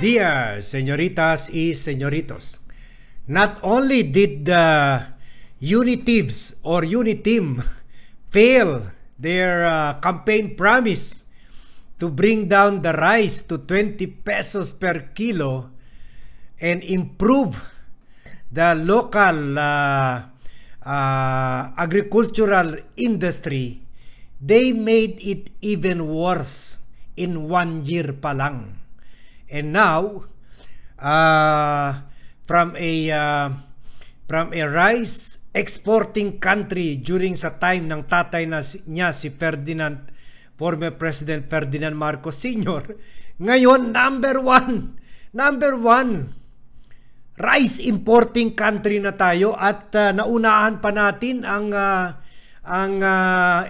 Buenos señoritas y señoritos. Not only did the Unitives or Uniteam fail their uh, campaign promise to bring down the rice to 20 pesos per kilo and improve the local uh, uh, agricultural industry, they made it even worse in one year pa lang. And now, uh, from a uh, from a rice exporting country during sa time ng tatay na, niya si Ferdinand former President Ferdinand Marcos Sr. Ngayon, number one, number one, rice importing country na tayo at uh, naunahan pa natin ang uh, ang uh,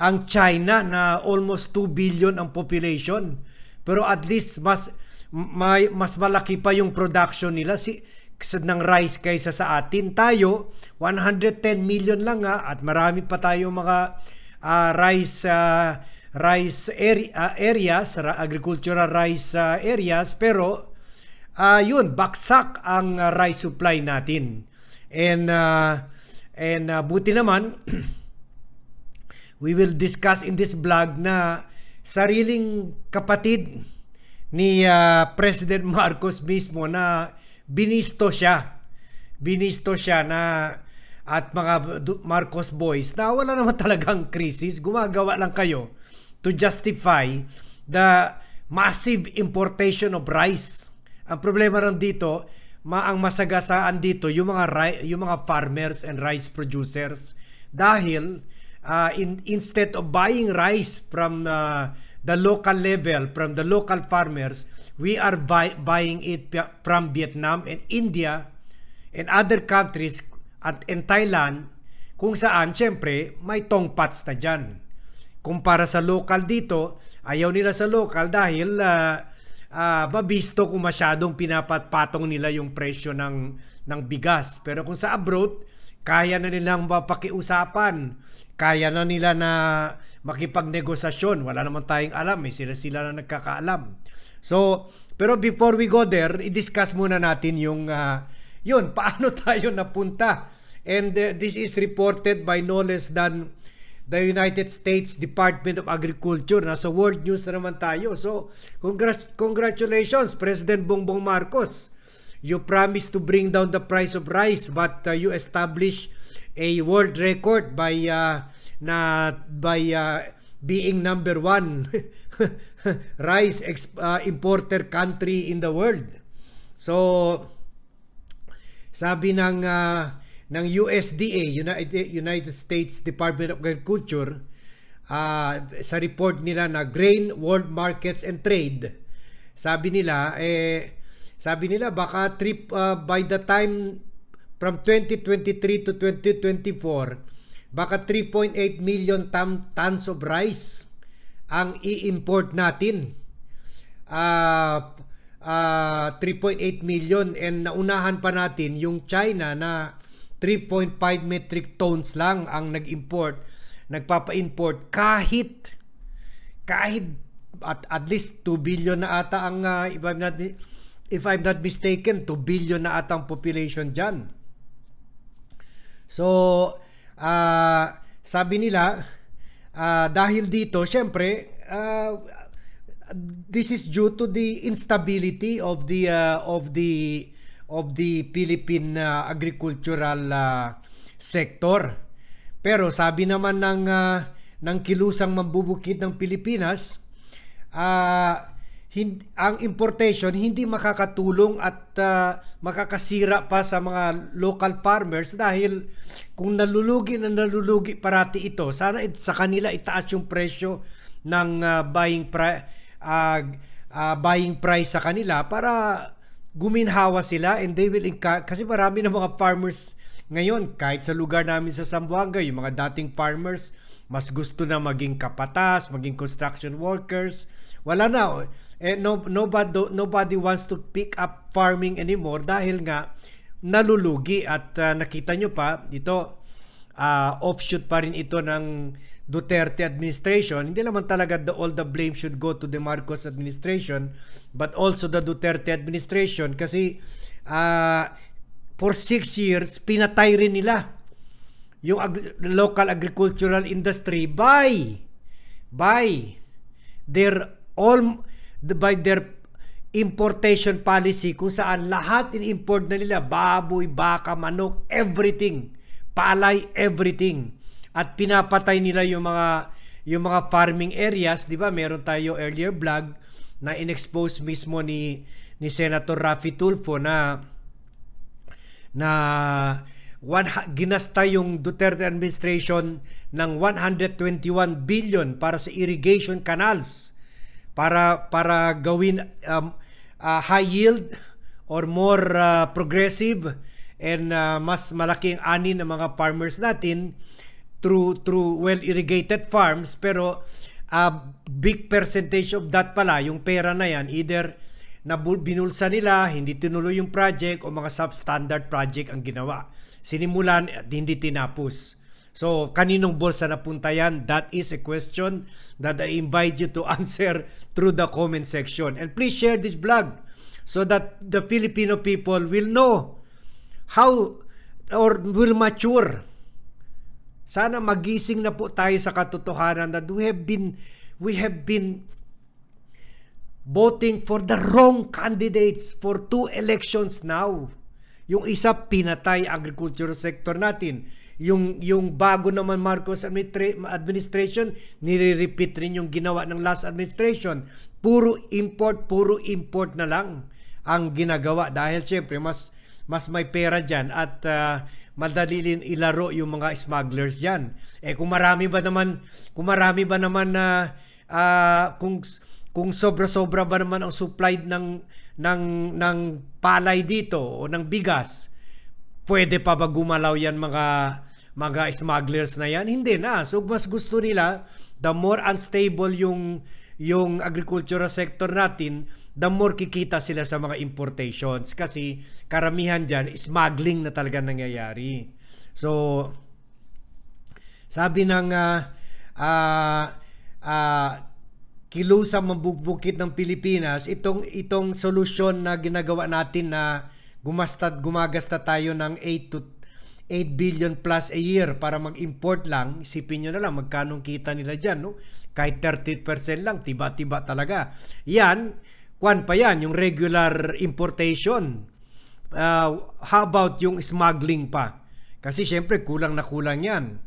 ang China na almost 2 billion ang population. Pero at least mas may mas malaki pa yung production nila si ng rice kaysa sa atin tayo 110 million lang nga ah, at marami pa tayo mga uh, rice uh, rice area, uh, areas agricultural rice uh, areas pero uh, yun baksak ang uh, rice supply natin and uh, and uh, buti naman we will discuss in this vlog na sariling kapatid ni uh, President Marcos mismo na binisto siya. Binisto siya na at mga Marcos boys na wala naman talagang crisis. Gumagawa lang kayo to justify the massive importation of rice. Ang problema rin dito, ma ang masagasaan dito yung mga yung mga farmers and rice producers dahil uh, in, instead of buying rice from uh, the local level from the local farmers we are buy, buying it from Vietnam and India and other countries at in Thailand kung saan syempre may tongpats na dyan kumpara sa local dito ayaw nila sa local dahil uh, uh, mabisto kung masyadong pinapatpatong nila yung presyo ng ng bigas pero kung sa abroad kaya na nilang mapakiusapan kaya na nila na makipagnegosasyon. Wala naman tayong alam. Eh. Sila sila na nagkakaalam. So, pero before we go there, i-discuss muna natin yung, uh, yun, paano tayo napunta. And uh, this is reported by no less than the United States Department of Agriculture. Nasa world news na naman tayo. So, congr- congratulations, President Bongbong Marcos. You promised to bring down the price of rice, but uh, you established a world record by uh, na by uh, being number one rice exp- uh, importer country in the world. So sabi ng uh, ng USDA United United States Department of Agriculture uh, sa report nila na Grain World Markets and Trade sabi nila eh sabi nila baka trip uh, by the time from 2023 to 2024, baka 3.8 million tons of rice ang i-import natin. Uh, uh, 3.8 million and naunahan pa natin yung China na 3.5 metric tons lang ang nag-import, nagpapa-import kahit kahit at, at least 2 billion na ata ang uh, if I'm not if I'm not mistaken 2 billion na ata ang population diyan. So, uh, sabi nila, uh, dahil dito, syempre, uh, this is due to the instability of the uh, of the of the Philippine uh, agricultural uh, sector. Pero sabi naman ng uh, ng kilusang mambubukid ng Pilipinas, uh, hindi, ang importation hindi makakatulong at uh, makakasira pa sa mga local farmers dahil kung nalulugi na nalulugi parati ito sana sa kanila itaas yung presyo ng uh, buying pri- uh, uh, buying price sa kanila para guminhawa sila and they will inca- kasi marami ng mga farmers ngayon kahit sa lugar namin sa Sambuanga yung mga dating farmers mas gusto na maging kapatas maging construction workers wala na. Eh, no, nobody, nobody wants to pick up farming anymore dahil nga nalulugi at uh, nakita nyo pa ito uh, offshoot pa rin ito ng Duterte administration. Hindi naman talaga the, all the blame should go to the Marcos administration but also the Duterte administration kasi uh, for six years pinatay rin nila yung ag- local agricultural industry by by their all the, by their importation policy kung saan lahat in-import na nila baboy, baka, manok, everything palay, everything at pinapatay nila yung mga yung mga farming areas, 'di ba? Meron tayo earlier vlog na inexpose mismo ni ni Senator Rafi Tulfo na na one, ginasta yung Duterte administration ng 121 billion para sa irrigation canals para para gawin um, uh, high yield or more uh, progressive and uh, mas malaking ani ng mga farmers natin through through well irrigated farms pero a uh, big percentage of that pala yung pera na yan either na binulsa nila, hindi tinuloy yung project o mga substandard project ang ginawa. Sinimulan at hindi tinapos. So, kaninong bulsa napunta yan? That is a question that I invite you to answer through the comment section. And please share this vlog so that the Filipino people will know how or will mature. Sana magising na po tayo sa katotohanan that we have been we have been voting for the wrong candidates for two elections now. Yung isa pinatay agriculture sector natin. Yung yung bago naman Marcos administration, nire-repeat rin yung ginawa ng last administration. Puro import, puro import na lang ang ginagawa dahil syempre mas mas may pera diyan at uh, madali din ilaro yung mga smugglers diyan. Eh kung marami ba naman kung marami ba naman na uh, uh, kung kung sobra-sobra ba naman ang supply ng ng, ng palay dito o ng bigas, pwede pa ba gumalaw yan mga, mga smugglers na yan? Hindi na. So mas gusto nila, the more unstable yung, yung agricultural sector natin, the more kikita sila sa mga importations kasi karamihan diyan smuggling na talaga nangyayari. So, sabi ng uh, uh, uh, kilusang mabugbukit ng Pilipinas, itong itong solusyon na ginagawa natin na gumastad gumagasta tayo ng 8 to 8 billion plus a year para mag-import lang, isipin nyo na lang magkano kita nila diyan, no? Kahit 30% lang, tiba-tiba talaga. Yan, kwan pa yan, yung regular importation. Uh, how about yung smuggling pa? Kasi syempre, kulang na kulang yan.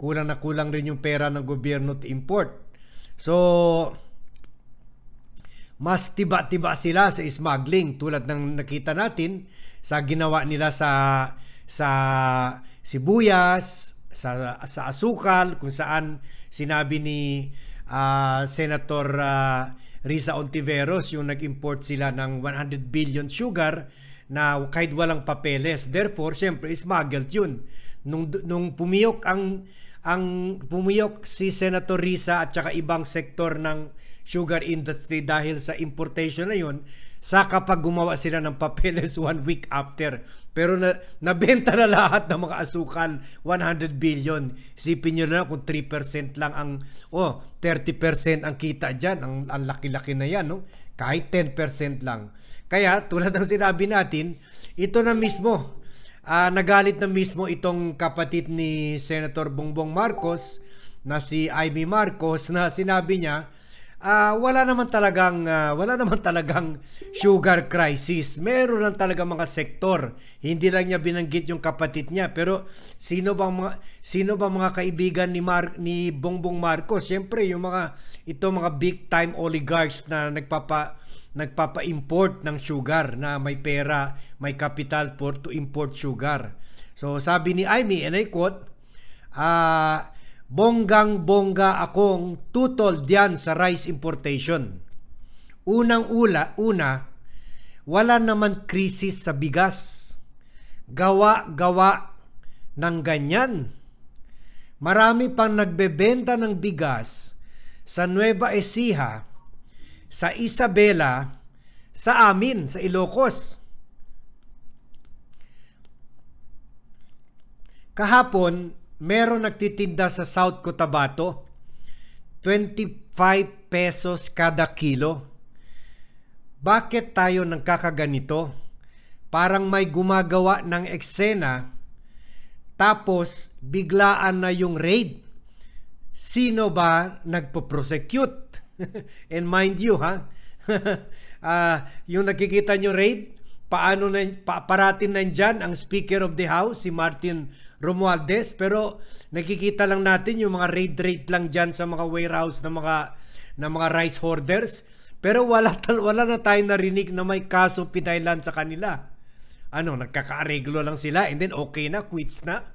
Kulang na kulang rin yung pera ng gobyerno to import. So, mas tiba-tiba sila sa smuggling tulad ng nakita natin sa ginawa nila sa sa sibuyas, sa sa asukal kung saan sinabi ni uh, Senator uh, Risa Ontiveros yung nag-import sila ng 100 billion sugar na kahit walang papeles. Therefore, syempre, smuggled yun. Nung, nung pumiyok ang ang pumiyok si Senator Risa at saka ibang sektor ng sugar industry dahil sa importation na yun, sa kapag gumawa sila ng papeles one week after. Pero na, nabenta na lahat ng mga asukal, 100 billion. Isipin nyo na kung 3% lang ang, oh, 30% ang kita dyan. Ang, ang laki-laki na yan, no? Kahit 10% lang. Kaya, tulad ng sinabi natin, ito na mismo, uh, nagalit na mismo itong kapatid ni Senator Bongbong Marcos na si Amy Marcos na sinabi niya uh, wala naman talagang uh, wala naman talagang sugar crisis. Meron lang talaga mga sektor. Hindi lang niya binanggit yung kapatid niya, pero sino ba mga sino ba mga kaibigan ni Mar ni Bongbong Marcos? Syempre yung mga ito mga big time oligarchs na nagpapa nagpapa-import ng sugar na may pera, may capital for to import sugar. So sabi ni Amy, and I quote, uh, bonggang-bongga akong tutol diyan sa rice importation. Unang-ula, una, wala naman krisis sa bigas. Gawa-gawa ng ganyan. Marami pang nagbebenta ng bigas sa Nueva Ecija sa Isabela sa amin, sa Ilocos. Kahapon, meron nagtitinda sa South Cotabato, 25 pesos kada kilo. Bakit tayo nang kakaganito? Parang may gumagawa ng eksena, tapos biglaan na yung raid. Sino ba nagpo-prosecute? And mind you, ha? uh, yung nakikita nyo raid, paano na, pa, parating nandyan ang Speaker of the House, si Martin Romualdez. Pero nakikita lang natin yung mga raid-raid lang dyan sa mga warehouse ng mga, ng mga rice hoarders. Pero wala, wala na tayong narinig na may kaso pinailan sa kanila. Ano, nagkakaareglo lang sila and then okay na, quits na.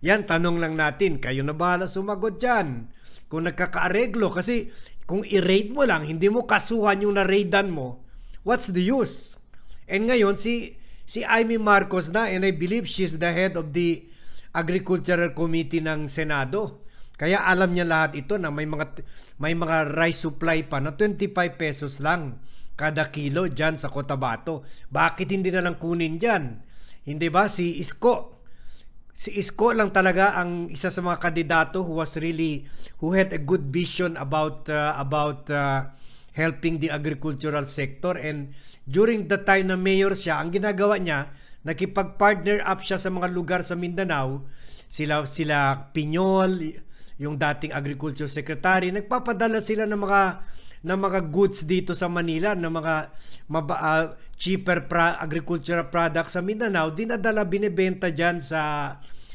Yan, tanong lang natin. Kayo na bahala sumagot dyan. Kung nagkakaareglo kasi kung i-raid mo lang, hindi mo kasuhan yung na-raidan mo, what's the use? And ngayon si si Amy Marcos na and I believe she's the head of the Agricultural Committee ng Senado. Kaya alam niya lahat ito na may mga may mga rice supply pa na 25 pesos lang kada kilo diyan sa Cotabato. Bakit hindi na lang kunin diyan? Hindi ba si Isko si Isko lang talaga ang isa sa mga kandidato who was really who had a good vision about uh, about uh, helping the agricultural sector and during the time na mayor siya ang ginagawa niya nakipag-partner up siya sa mga lugar sa Mindanao sila sila Pinyol yung dating agriculture secretary nagpapadala sila ng mga ng mga goods dito sa Manila, ng mga maba, uh, cheaper pra, agricultural products sa Mindanao, dinadala binebenta diyan sa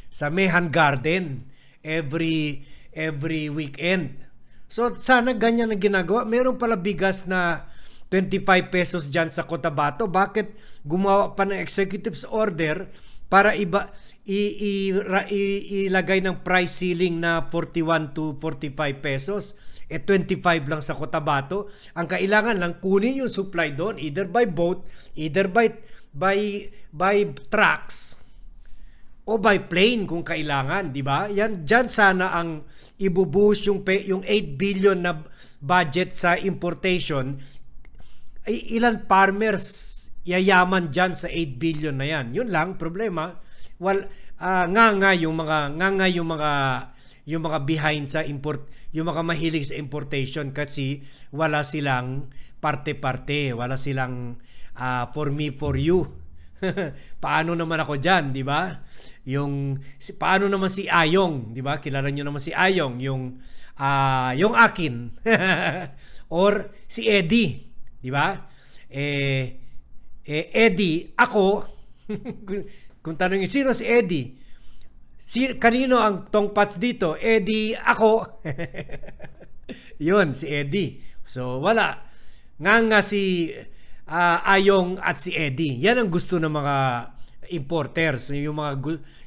sa Mehan Garden every every weekend. So sana ganyan ang ginagawa. Meron pala bigas na 25 pesos diyan sa Cotabato. Bakit gumawa pa ng executive's order para iba i, i, ilagay ng price ceiling na 41 to 45 pesos. e 25 lang sa Cotabato. Ang kailangan lang kunin yung supply doon either by boat, either by by by trucks o by plane kung kailangan, di ba? Yan diyan sana ang ibubuhos yung pay, yung 8 billion na budget sa importation. Ay, ilan farmers yayaman diyan sa 8 billion na yan. Yun lang problema wal uh, nga nga yung mga nga nga yung mga yung mga behind sa import yung mga mahilig sa importation kasi wala silang parte-parte, wala silang uh, for me for you. paano naman ako diyan, di ba? Yung si, paano naman si Ayong, di ba? Kilala niyo naman si Ayong, yung uh, yung akin or si Eddie, di ba? Eh, eh Eddie, ako Kung tanongin, sino si Eddie? Si, kanino ang tongpats dito? Eddie, ako. yon si Eddie. So, wala. Nga nga si uh, Ayong at si Eddie. Yan ang gusto ng mga importers, yung mga,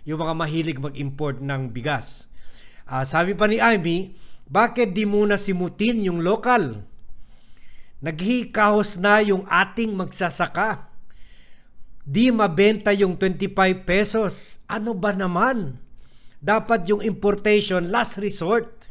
yung mga mahilig mag-import ng bigas. Uh, sabi pa ni Amy, bakit di muna simutin yung lokal? Naghihikahos na yung ating magsasaka. Di mabenta yung 25 pesos. Ano ba naman? Dapat yung importation last resort.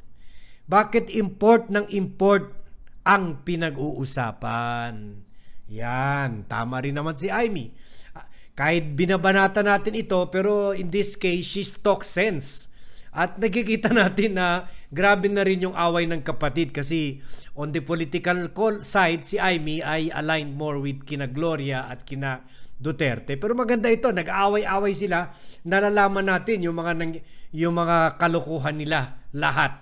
Bakit import ng import ang pinag-uusapan? Yan, tama rin naman si Amy. Ah, kahit binabanata natin ito, pero in this case, she's talk sense. At nakikita natin na grabe na rin yung away ng kapatid kasi on the political side, si Amy ay aligned more with kina Gloria at kina Duterte. Pero maganda ito, nag-aaway-away sila, nalalaman natin yung mga nang, yung mga kalokohan nila lahat.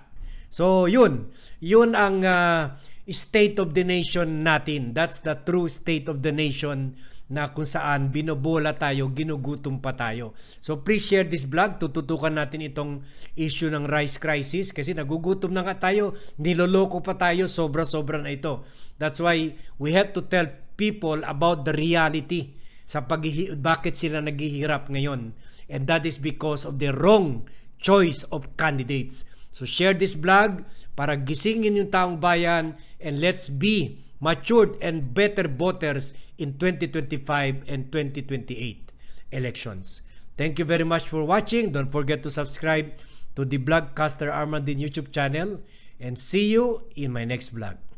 So, yun. Yun ang uh, state of the nation natin. That's the true state of the nation na kung saan binobola tayo, ginugutom pa tayo. So please share this vlog. Tututukan natin itong issue ng rice crisis kasi nagugutom na nga tayo, niloloko pa tayo, sobra-sobra na ito. That's why we have to tell people about the reality sa paghihi bakit sila naghihirap ngayon. And that is because of the wrong choice of candidates. So share this vlog para gisingin yung taong bayan and let's be matured and better voters in 2025 and 2028 elections. Thank you very much for watching. Don't forget to subscribe to the Blogcaster Armandin YouTube channel and see you in my next vlog.